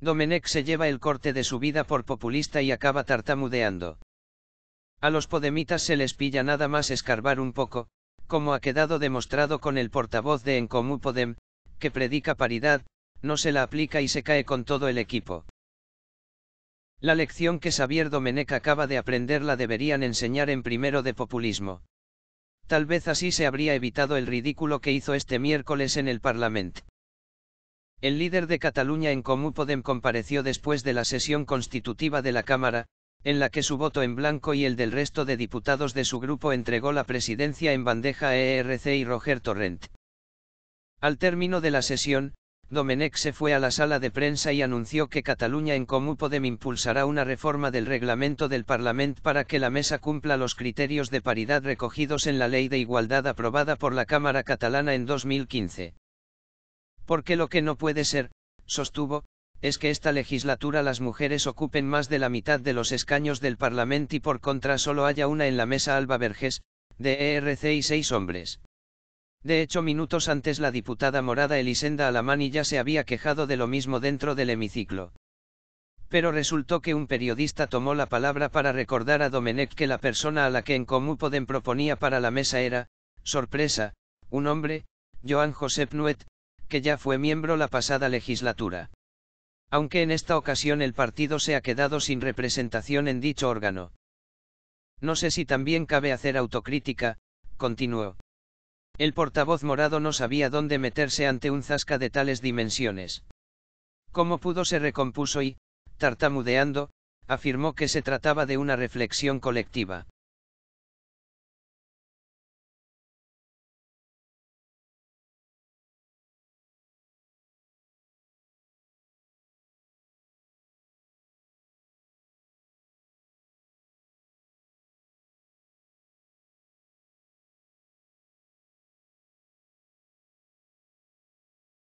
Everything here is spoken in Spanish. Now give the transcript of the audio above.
Domenech se lleva el corte de su vida por populista y acaba tartamudeando. A los podemitas se les pilla nada más escarbar un poco, como ha quedado demostrado con el portavoz de Encomú Podem, que predica paridad, no se la aplica y se cae con todo el equipo. La lección que Xavier Domenech acaba de aprender la deberían enseñar en primero de populismo. Tal vez así se habría evitado el ridículo que hizo este miércoles en el Parlamento. El líder de Cataluña en Comú Podem compareció después de la sesión constitutiva de la Cámara, en la que su voto en blanco y el del resto de diputados de su grupo entregó la presidencia en bandeja a e ERC y Roger Torrent. Al término de la sesión, Domenech se fue a la sala de prensa y anunció que Cataluña en Comú Podem impulsará una reforma del reglamento del Parlament para que la mesa cumpla los criterios de paridad recogidos en la Ley de Igualdad aprobada por la Cámara catalana en 2015. Porque lo que no puede ser, sostuvo, es que esta legislatura las mujeres ocupen más de la mitad de los escaños del Parlamento y por contra solo haya una en la mesa Alba Verges, de ERC y seis hombres. De hecho, minutos antes la diputada morada Elisenda Alamani ya se había quejado de lo mismo dentro del hemiciclo. Pero resultó que un periodista tomó la palabra para recordar a Domenech que la persona a la que en Podem proponía para la mesa era, sorpresa, un hombre, Joan Josep Nuet, que ya fue miembro la pasada legislatura. Aunque en esta ocasión el partido se ha quedado sin representación en dicho órgano. No sé si también cabe hacer autocrítica, continuó. El portavoz morado no sabía dónde meterse ante un zasca de tales dimensiones. Como pudo se recompuso y, tartamudeando, afirmó que se trataba de una reflexión colectiva.